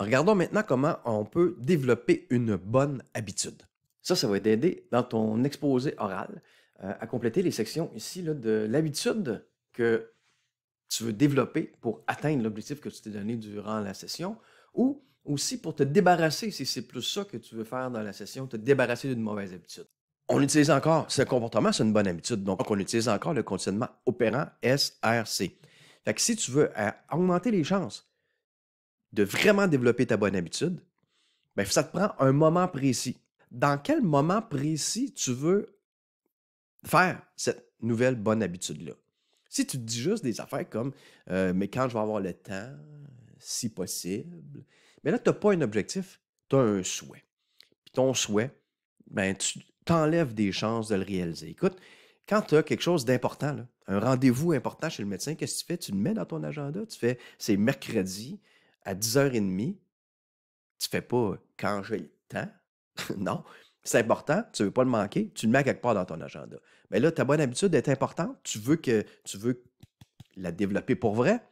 Regardons maintenant comment on peut développer une bonne habitude. Ça, ça va t'aider dans ton exposé oral euh, à compléter les sections ici de l'habitude que tu veux développer pour atteindre l'objectif que tu t'es donné durant la session ou aussi pour te débarrasser, si c'est plus ça que tu veux faire dans la session, te débarrasser d'une mauvaise habitude. On utilise encore ce comportement, c'est une bonne habitude, donc on utilise encore le conditionnement opérant SRC. Fait que si tu veux euh, augmenter les chances de vraiment développer ta bonne habitude, ben, ça te prend un moment précis. Dans quel moment précis tu veux faire cette nouvelle bonne habitude-là? Si tu te dis juste des affaires comme euh, Mais quand je vais avoir le temps, si possible, mais là, tu n'as pas un objectif, tu as un souhait. Puis ton souhait, ben, tu t'enlèves des chances de le réaliser. Écoute, quand tu as quelque chose d'important, un rendez-vous important chez le médecin, qu'est-ce que tu fais? Tu le mets dans ton agenda, tu fais c'est mercredi, à 10h30, tu fais pas quand j'ai le temps. non. C'est important, tu ne veux pas le manquer, tu le mets quelque part dans ton agenda. Mais là, ta bonne habitude est importante, tu veux que tu veux la développer pour vrai.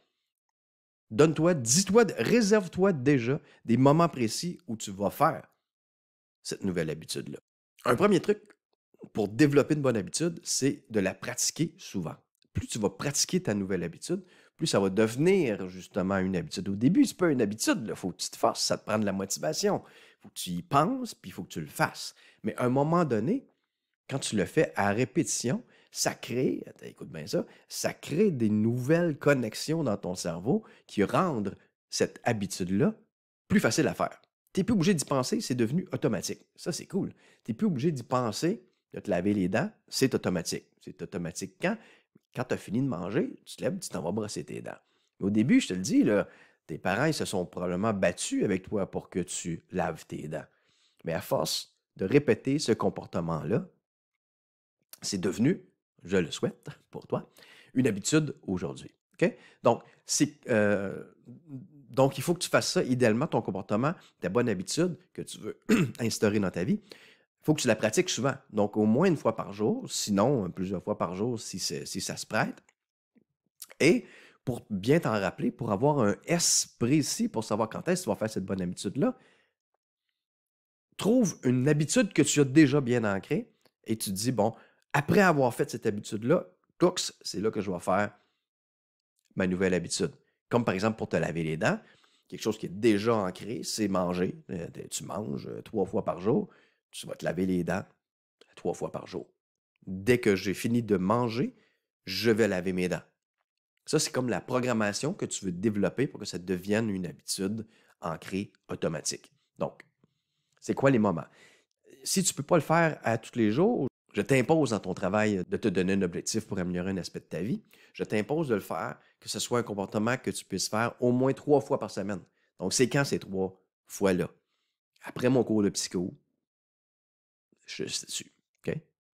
Donne-toi, dis-toi, réserve-toi déjà des moments précis où tu vas faire cette nouvelle habitude-là. Un premier truc pour développer une bonne habitude, c'est de la pratiquer souvent. Plus tu vas pratiquer ta nouvelle habitude, plus ça va devenir justement une habitude. Au début, c'est pas une habitude, il faut que tu te forces, ça te prend de la motivation. Il faut que tu y penses, puis il faut que tu le fasses. Mais à un moment donné, quand tu le fais à répétition, ça crée, écoute bien ça, ça crée des nouvelles connexions dans ton cerveau qui rendent cette habitude-là plus facile à faire. Tu n'es plus obligé d'y penser, c'est devenu automatique. Ça, c'est cool. Tu n'es plus obligé d'y penser, de te laver les dents, c'est automatique. C'est automatique quand? Quand tu as fini de manger, tu te lèves, tu t'en vas brosser tes dents. au début, je te le dis, tes parents, ils se sont probablement battus avec toi pour que tu laves tes dents. Mais à force de répéter ce comportement-là, c'est devenu, je le souhaite pour toi, une habitude aujourd'hui. Donc, euh, donc, il faut que tu fasses ça idéalement, ton comportement, ta bonne habitude que tu veux instaurer dans ta vie il faut que tu la pratiques souvent. Donc, au moins une fois par jour, sinon euh, plusieurs fois par jour si, ça se prête. Et pour bien t'en rappeler, pour avoir un S précis pour savoir quand est-ce que tu vas faire cette bonne habitude-là, trouve une habitude que tu as déjà bien ancrée et tu te dis, bon, après avoir fait cette habitude-là, tox, c'est là que je vais faire ma nouvelle habitude. Comme par exemple pour te laver les dents, quelque chose qui est déjà ancré, c'est manger. Euh, tu manges euh, trois fois par jour tu vas te laver les dents euh, trois fois par jour. Dès que j'ai fini de manger, je vais laver mes dents. Ça, c'est comme la programmation que tu veux développer pour que ça devienne une habitude ancrée automatique. Donc, c'est quoi les moments? Si tu ne peux pas le faire à tous les jours, je t'impose dans ton travail euh, de te donner un objectif pour améliorer un aspect de ta vie. Je t'impose de le faire, que ce soit un comportement que tu puisses faire au moins trois fois par semaine. Donc, c'est quand ces trois fois-là? Après mon cours de psycho, je dessus.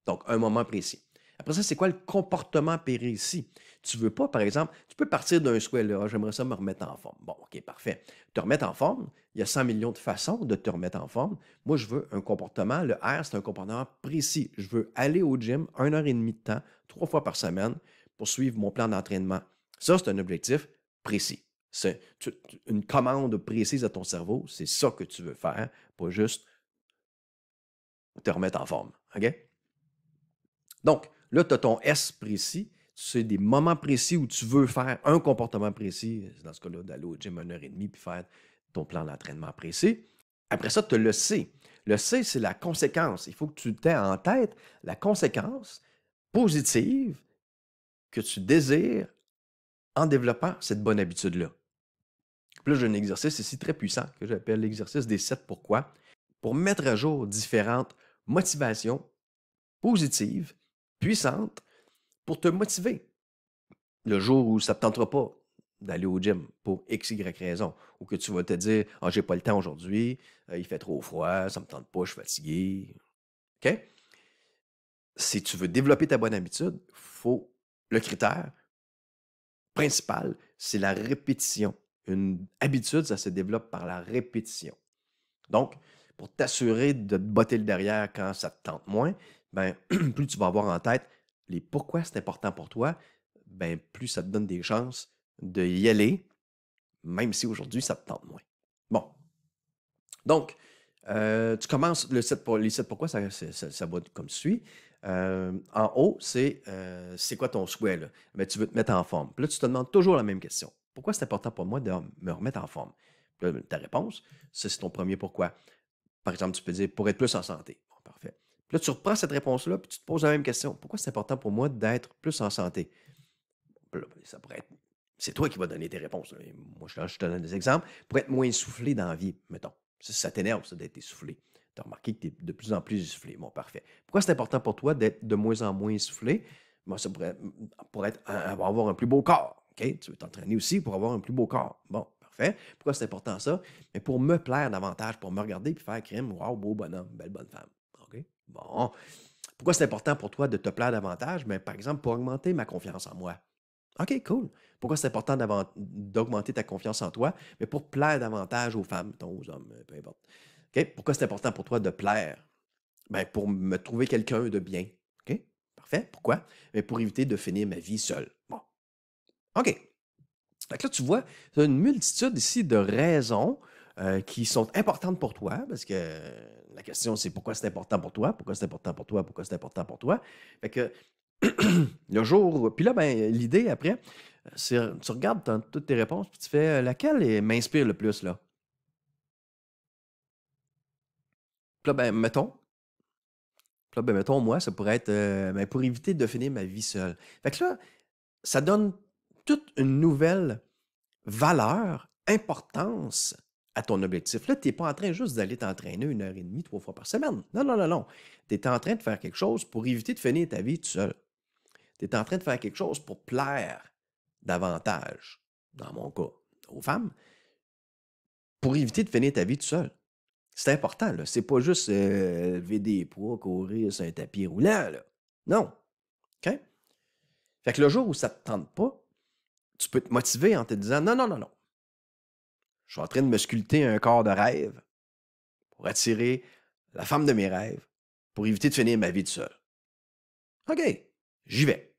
Donc, un moment précis. Après ça, c'est quoi le comportement précis Tu veux pas, par exemple, tu peux partir d'un souhait, là, ah, j'aimerais ça me remettre en forme. Bon, OK, parfait. Te remettre en forme, il y a 100 millions de façons de te remettre en forme. Moi, je veux un comportement, le R, c'est un comportement précis. Je veux aller au gym une heure et demie de temps, trois fois par semaine, pour suivre mon plan d'entraînement. Ça, c'est un objectif précis. C'est une commande précise à ton cerveau, c'est ça que tu veux faire, pas juste te remettre en forme. Donc, là, tu as ton S précis. C'est des moments précis où tu veux faire un comportement précis. Dans ce cas-là, d'aller au gym une heure et demie puis faire ton plan d'entraînement précis. Après ça, tu as le C. Le C, c'est la conséquence. Il faut que tu t'aies en tête la conséquence positive que tu désires en développant cette bonne habitude-là. Puis là, j'ai un exercice ici très puissant que j'appelle l'exercice des sept pourquoi pour mettre à jour différentes motivation positive, puissante, pour te motiver. Le jour où ça ne te tentera pas d'aller au gym pour X, Y raison, ou que tu vas te dire Ah, oh, j'ai pas le temps aujourd'hui, euh, il fait trop froid, ça ne me tente pas, je suis fatigué. OK? Si tu veux développer ta bonne habitude, faut le critère principal, c'est la répétition. Une habitude, ça se développe par la répétition. Donc, pour t'assurer de te botter le derrière quand ça te tente moins, ben, plus tu vas avoir en tête les pourquoi c'est important pour toi, ben, plus ça te donne des chances de y aller, même si aujourd'hui ça te tente moins. Bon. Donc, euh, tu commences le les 7 pourquoi, ça, ça, ça, va comme suit. Euh, en haut, c'est euh, c'est quoi ton souhait? Mais ben, tu veux te mettre en forme. Puis là, tu te demandes toujours la même question. Pourquoi c'est important pour moi de me remettre en forme? ta réponse, c'est ton premier pourquoi. Par exemple, tu peux dire pour être plus en santé. parfait. Puis là, tu reprends cette réponse-là, puis tu te poses la même question. Pourquoi c'est important pour moi d'être plus en santé? Ça pourrait être. C'est toi qui vas donner tes réponses. Moi, je, te donne des exemples. Pour être moins essoufflé dans la vie, mettons. Ça, t'énerve, ça, d'être essoufflé. Tu as remarqué que tu es de plus en plus essoufflé. Bon, parfait. Pourquoi c'est important pour toi d'être de moins en moins essoufflé? ça pourrait, pour être, avoir un plus beau corps. Tu veux t'entraîner aussi pour avoir un plus beau corps. Bon, pourquoi c'est important ça? Mais pour me plaire davantage, pour me regarder et faire crime, wow, beau bonhomme, belle bonne femme. OK? Bon. Pourquoi c'est important pour toi de te plaire davantage? Mais ben, par exemple, pour augmenter ma confiance en moi. OK, cool. Pourquoi c'est important d'augmenter ta confiance en toi? Mais pour plaire davantage aux femmes, aux hommes, peu importe. OK? Pourquoi c'est important pour toi de plaire? Ben pour me trouver quelqu'un de bien. OK? Parfait. Pourquoi? Mais ben, pour éviter de finir ma vie seule. Bon. OK. Fait que là, tu vois, tu as une multitude ici de raisons euh, qui sont importantes pour toi, parce que euh, la question, c'est pourquoi c'est important pour toi, pourquoi c'est important pour toi, pourquoi c'est important pour toi. Fait que le jour, puis là, ben, l'idée après, c'est tu regardes toutes tes réponses, puis tu fais euh, laquelle m'inspire le plus, là. Puis là, ben, mettons, puis là, ben, mettons, moi, ça pourrait être, mais ben, pour éviter de finir ma vie seule. Fait que là, ça donne toute une nouvelle valeur, importance à ton objectif. Là, tu n'es pas en train juste d'aller t'entraîner une heure et demie, trois fois par semaine. Non, non, non, non. Tu es en train de faire quelque chose pour éviter de finir ta vie tout seul. Tu es en train de faire quelque chose pour plaire davantage, dans mon cas, aux femmes, pour éviter de finir ta vie tout seul. C'est important, là. C'est pas juste euh, lever des poids, courir sur un tapis roulant, là. Non. OK? Fait que le jour où ça ne te tente pas, tu peux te motiver en te disant non, non, non, non. Je suis en train de me sculpter un corps de rêve pour attirer la femme de mes rêves, pour éviter de finir ma vie de seul. OK, j'y vais.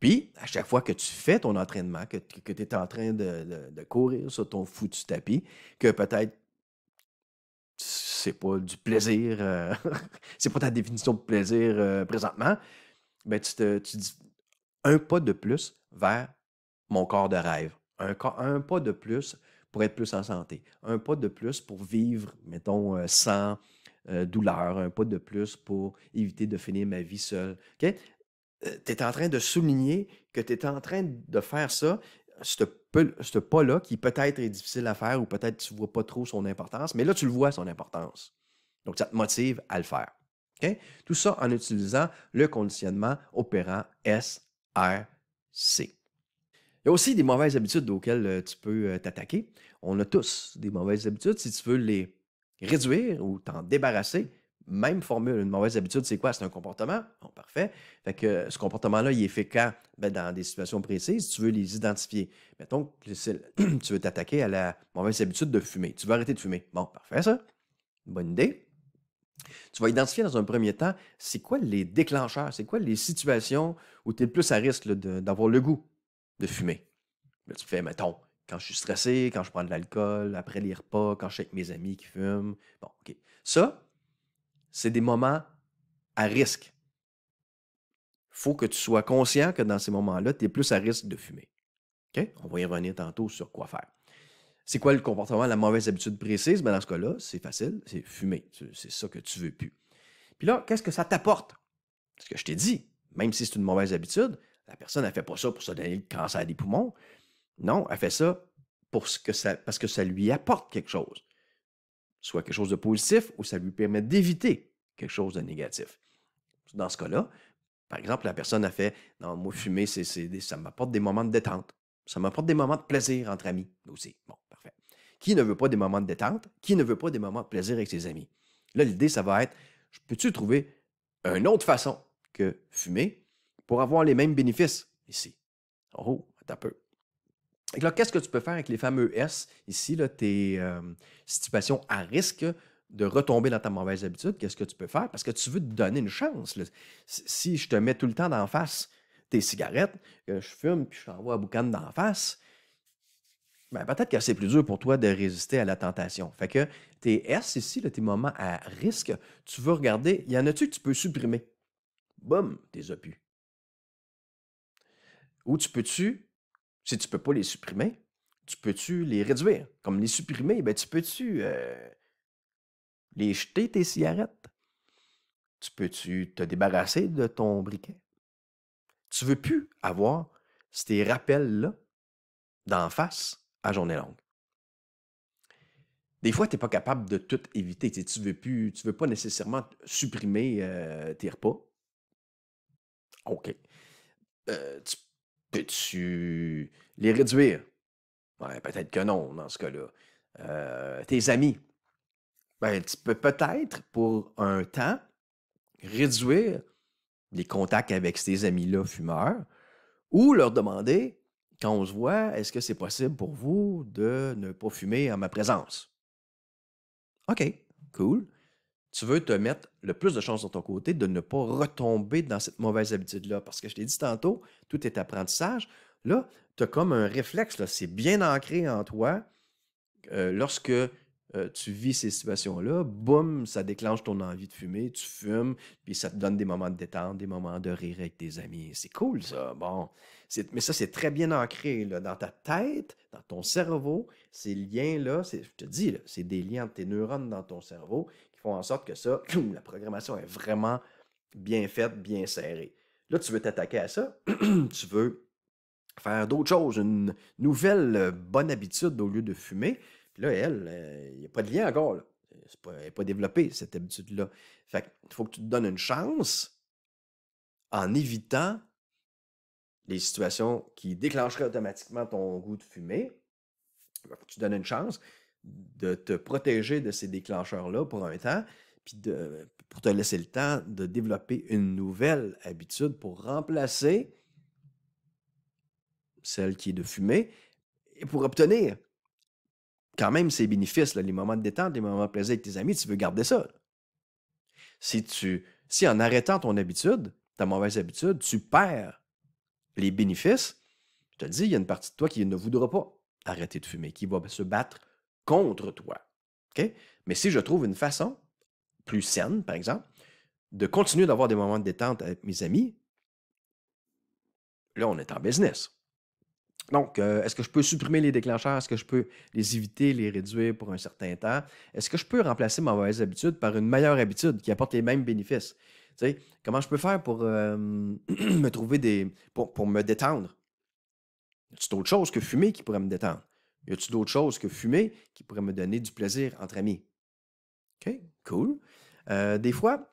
Puis, à chaque fois que tu fais ton entraînement, que, que tu es en train de, courir sur ton foutu tapis, que peut-être c'est pas du plaisir, euh, c'est pas ta définition de plaisir euh, présentement, ben tu te, tu, un pas de plus vers mon corps de rêve, un, pas de plus pour être plus en santé, un pas de plus pour vivre, mettons, euh, sans euh, douleur, un pas de plus pour éviter de finir ma vie seule. Euh, tu es en train de souligner que tu es en train de faire ça, ce, pas-là qui peut-être est difficile à faire ou peut-être tu ne vois pas trop son importance, mais là tu le vois son importance. Donc ça te motive à le faire. Tout ça en utilisant le conditionnement opérant S C. Il y a aussi des mauvaises habitudes auxquelles euh, tu peux euh, t'attaquer. On a tous des mauvaises habitudes. Si tu veux les réduire ou t'en débarrasser, même formule, une mauvaise habitude, c'est quoi? C'est un comportement? Bon, parfait. Fait que euh, ce comportement-là, il est fait quand? Ben, dans des situations précises, tu veux les identifier. Mettons que tu veux t'attaquer à la mauvaise habitude de fumer. Tu veux arrêter de fumer. Bon, parfait, ça. bonne idée. Tu vas identifier dans un premier temps, c'est quoi les déclencheurs, c'est quoi les situations où tu es le plus à risque d'avoir le goût de fumer. tu fais, mettons, quand je suis stressé, quand je prends de l'alcool, après les repas, quand je suis avec mes amis qui fument. Bon, OK. Ça, c'est des moments à risque. Il faut que tu sois conscient que dans ces moments-là, tu es plus à risque de fumer. On va y revenir tantôt sur quoi faire. C'est quoi le comportement, la mauvaise habitude précise? Ben, dans ce cas-là, c'est facile, c'est fumer. C'est ça que tu veux plus. Puis là, qu'est-ce que ça t'apporte? Ce que je t'ai dit, même si c'est une mauvaise habitude, la personne, elle fait pas ça pour se donner le cancer des poumons. Non, elle fait ça, pour ce que ça parce que ça lui apporte quelque chose. Soit quelque chose de positif ou ça lui permet d'éviter quelque chose de négatif. Dans ce cas-là, par exemple, la personne a fait Non, moi, fumer, c'est, ça m'apporte des moments de détente. Ça m'apporte des moments de plaisir entre amis aussi. Bon, qui ne veut pas des moments de détente? Qui ne veut pas des moments de plaisir avec ses amis? Là, l'idée, ça va être, peux-tu trouver une autre façon que fumer pour avoir les mêmes bénéfices ici? Oh, un peu. Et là, qu'est-ce que tu peux faire avec les fameux S ici, là, tes euh, situations à risque de retomber dans ta mauvaise habitude? Qu'est-ce que tu peux faire? Parce que tu veux te donner une chance. Si je te mets tout le temps d'en face tes cigarettes, je fume puis je t'envoie un boucan d'en face, ben, peut-être que c'est plus dur pour toi de résister à la tentation. Fait que tes S ici, tes moments à risque, tu veux regarder, y en a-tu que tu peux supprimer? Boum, t'es opus Ou tu peux-tu, si tu peux pas les supprimer, tu peux-tu les réduire? Comme les supprimer, ben, tu peux-tu euh, les jeter tes cigarettes? Tu peux-tu te débarrasser de ton briquet? Tu veux plus avoir ces rappels-là d'en face à journée longue. Des fois, tu n'es pas capable de tout éviter. Tu ne veux, veux pas nécessairement supprimer euh, tes repas. OK. Euh, tu peux-tu les réduire? peut-être que non, dans ce cas-là. Euh, tes amis, ben, tu peux peut-être, pour un temps, réduire les contacts avec ces amis-là fumeurs ou leur demander quand on se voit, est-ce que c'est possible pour vous de ne pas fumer en ma présence? OK, cool. Tu veux te mettre le plus de chance de ton côté de ne pas retomber dans cette mauvaise habitude-là. Parce que je t'ai dit tantôt, tout est apprentissage. Là, tu as comme un réflexe, c'est bien ancré en toi. Euh, lorsque euh, tu vis ces situations-là, boum, ça déclenche ton envie de fumer, tu fumes, puis ça te donne des moments de détente, des moments de rire avec tes amis. C'est cool, ça. Bon. Mais ça, c'est très bien ancré dans ta tête, dans ton cerveau. Ces liens-là, je te dis, c'est des liens de tes neurones dans ton cerveau qui font en sorte que ça, la programmation est vraiment bien faite, bien serrée. Là, tu veux t'attaquer à ça, tu veux faire d'autres choses, une nouvelle euh, bonne habitude au lieu de fumer, puis là, elle, euh, il n'y a pas de lien encore. pas, elle n'est pas développée, cette habitude-là. Fait qu'il faut que tu te donnes une chance en évitant les situations qui déclencheraient automatiquement ton goût de fumer. faut que tu te donnes une chance de te protéger de ces déclencheurs-là pour un temps, puis pour te laisser le temps de développer une nouvelle habitude pour remplacer celle qui est de fumer et pour obtenir quand même ces bénéfices, là, les moments de détente, les moments de plaisir avec tes amis, tu veux garder ça. Si tu, si en arrêtant ton habitude, ta mauvaise habitude, tu perds les bénéfices, je te dis, il y a une partie de toi qui ne voudra pas arrêter de fumer, qui va se battre contre toi. Mais si je trouve une façon plus saine, par exemple, de continuer d'avoir des moments de détente avec mes amis, là, on est en business. Donc, euh, est-ce que je peux supprimer les déclencheurs? Est-ce que je peux les éviter, les réduire pour un certain temps? Est-ce que je peux remplacer ma mauvaise habitude par une meilleure habitude qui apporte les mêmes bénéfices? Tu sais, comment je peux faire pour euh, me trouver des. pour, me détendre? Y a-t-il d'autres choses que fumer qui pourraient me détendre? Y a-t-il d'autres choses que fumer qui pourraient me donner du plaisir entre amis? OK, cool. Euh, des fois,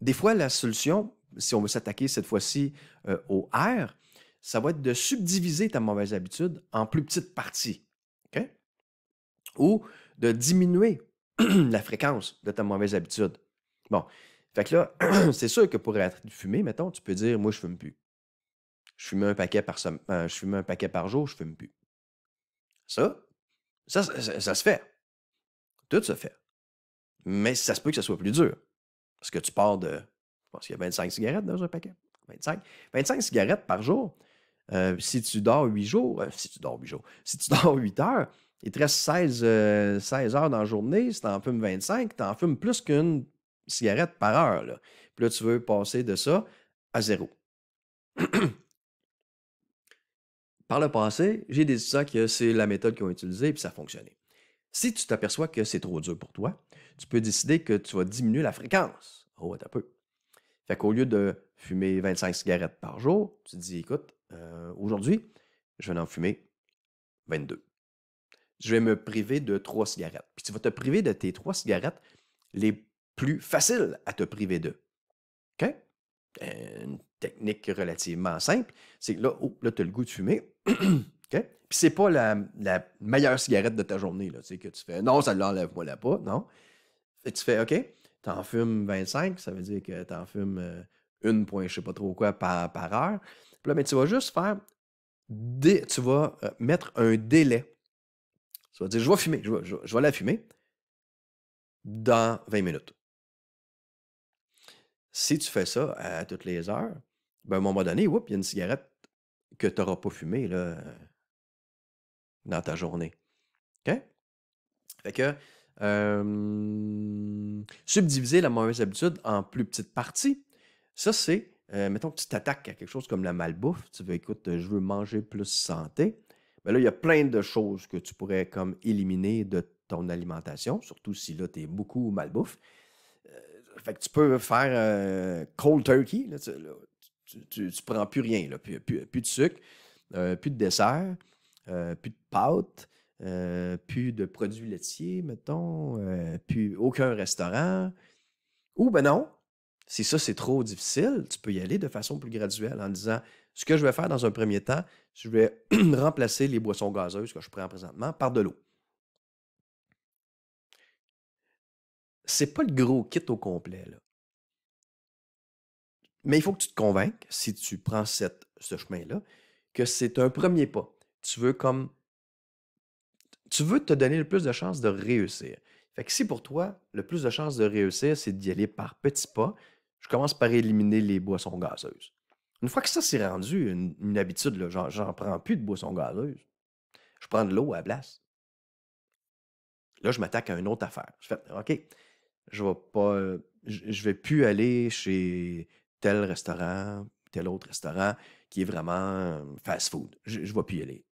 des fois, la solution, si on veut s'attaquer cette fois-ci au R, ça va être de subdiviser ta mauvaise habitude en plus petites parties. Ou de diminuer la fréquence de ta mauvaise habitude. Bon, fait que là, c'est sûr que pour être fumé, mettons, tu peux dire Moi, je fume plus. Je fume un paquet par, semaine. Euh, je fume un paquet par jour, je fume plus. Ça, ça, se fait. Tout se fait. Mais ça se peut que ce soit plus dur. Parce que tu pars de. Je pense qu'il y a 25 cigarettes dans un paquet. 25. 25 cigarettes par jour, euh, si tu dors 8 euh, jours, si tu dors 8 jours, si tu dors 8 heures, il te reste 16, euh, heures dans la journée. Si tu en fumes 25, tu en fumes plus qu'une cigarette par heure. Là. Puis là, tu veux passer de ça à zéro. par le passé, j'ai des ça que c'est la méthode qu'ils ont utilisée puis ça a fonctionné. Si tu t'aperçois que c'est trop dur pour toi, tu peux décider que tu vas diminuer la fréquence. Oh, un peu. Fait qu'au lieu de fumer 25 cigarettes par jour, tu te dis, écoute, euh, aujourd'hui, je vais en fumer 22. Je vais me priver de trois cigarettes. Puis tu vas te priver de tes trois cigarettes les plus faciles à te priver de. OK? Euh, une technique relativement simple, c'est que là, oh, là tu as le goût de fumer. OK? Puis c'est pas la, meilleure cigarette de ta journée, là, tu sais, que tu fais non, ça l'enlève, moi là pas, non. Et tu fais OK, tu en fumes 25, ça veut dire que tu en fumes euh, une point, je sais pas trop quoi, par heure mais tu vas juste faire. Tu vas euh, mettre un délai. Tu vas dire je vais fumer, je vais, la fumer dans 20 minutes. Si tu fais ça à toutes les heures, ben à un moment donné, il y a une cigarette que tu n'auras pas fumée là, euh, dans ta journée. OK? Fait que subdiviser la mauvaise habitude en plus petites parties, ça, c'est euh, mettons que tu t'attaques à quelque chose comme la malbouffe, tu veux, écoute, je veux manger plus santé. Mais là, il y a plein de choses que tu pourrais comme éliminer de ton alimentation, surtout si là, tu es beaucoup malbouffe. Euh, fait que tu peux faire euh, cold turkey, tu, prends plus rien, plus, de sucre, plus de dessert, plus de pâtes, plus de produits laitiers, mettons, plus aucun restaurant. Ou ben non, si ça, c'est trop difficile, tu peux y aller de façon plus graduelle en disant ce que je vais faire dans un premier temps, je vais remplacer les boissons gazeuses que je prends présentement par de l'eau. C'est pas le gros kit au complet. Là. Mais il faut que tu te convainques, si tu prends ce chemin-là, que c'est un premier pas. Tu veux comme. Tu veux te donner le plus de chances de réussir. Fait que si pour toi, le plus de chances de réussir, c'est d'y aller par petits pas, je commence par éliminer les boissons gazeuses. Une fois que ça s'est rendu une, habitude, j'en prends plus de boissons gazeuses. Je prends de l'eau à la place. Là, je m'attaque à une autre affaire. Je fais OK, je vais pas. vais plus aller chez tel restaurant, tel autre restaurant qui est vraiment fast food. Je, ne vais plus y aller.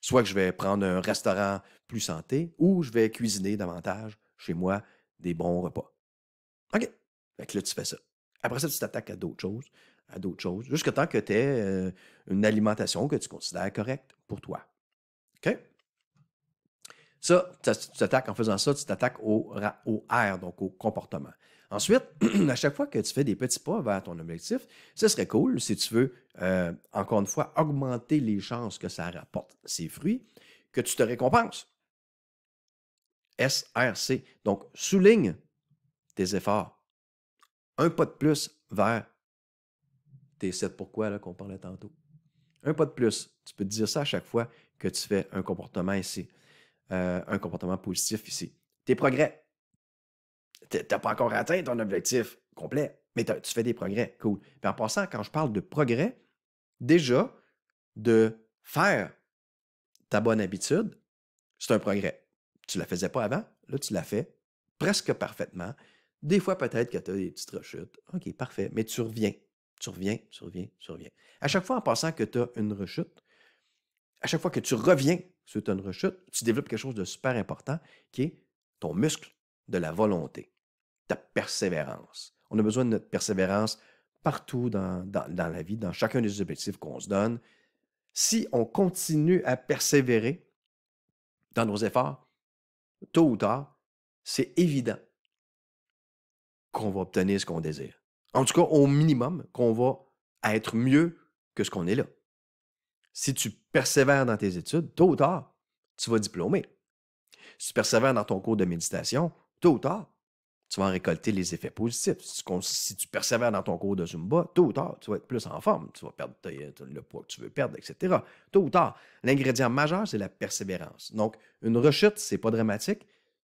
Soit que je vais prendre un restaurant plus santé ou je vais cuisiner davantage chez moi des bons repas. OK. Fait que là, tu fais ça. Après ça, tu t'attaques à d'autres choses, à d'autres choses, jusqu'à temps que tu aies euh, une alimentation que tu considères correcte pour toi. OK? Ça, tu t'attaques en faisant ça, tu t'attaques au, au R, donc au comportement. Ensuite, à chaque fois que tu fais des petits pas vers ton objectif, ce serait cool si tu veux, euh, encore une fois, augmenter les chances que ça rapporte ses fruits, que tu te récompenses. S R C Donc, souligne tes efforts un pas de plus vers tes sept pourquoi qu'on parlait tantôt. Un pas de plus. Tu peux te dire ça à chaque fois que tu fais un comportement ici, euh, un comportement positif ici. Tes progrès. Tu n'as pas encore atteint ton objectif complet, mais tu fais des progrès. Cool. Puis en passant, quand je parle de progrès, déjà, de faire ta bonne habitude, c'est un progrès. Tu ne la faisais pas avant, là, tu l'as fait presque parfaitement. Des fois, peut-être que tu as des petites rechutes. OK, parfait. Mais tu reviens. Tu reviens, tu reviens, tu reviens. À chaque fois en passant que tu as une rechute, à chaque fois que tu reviens sur une rechute, tu développes quelque chose de super important qui est ton muscle de la volonté, ta persévérance. On a besoin de notre persévérance partout dans la vie, dans chacun des objectifs qu'on se donne. Si on continue à persévérer dans nos efforts, tôt ou tard, c'est évident qu'on va obtenir ce qu'on désire. En tout cas, au minimum, qu'on va être mieux que ce qu'on est là. Si tu persévères dans tes études, tôt ou tard, tu vas diplômer. Si tu persévères dans ton cours de méditation, tôt ou tard, tu vas en récolter les effets positifs. Si tu persévères dans ton cours de Zumba, tôt ou tard, tu vas être plus en forme, tu vas perdre le poids que tu veux perdre, etc. Tôt ou tard, l'ingrédient majeur, c'est la persévérance. Donc, une rechute, c'est pas dramatique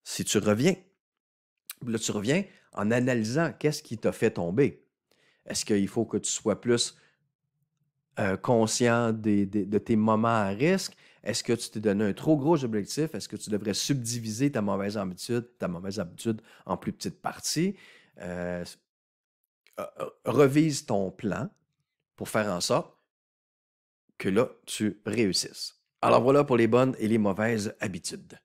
si tu reviens. Là, tu reviens, en analysant qu'est-ce qui t'a fait tomber. Est-ce qu'il faut que tu sois plus euh, conscient de tes moments à risque? Est-ce que tu t'es donné un trop gros objectif? Est-ce que tu devrais subdiviser ta mauvaise habitude, ta mauvaise habitude en plus petites parties? Euh, euh, revise ton plan pour faire en sorte que là, tu réussisses. Alors voilà pour les bonnes et les mauvaises habitudes.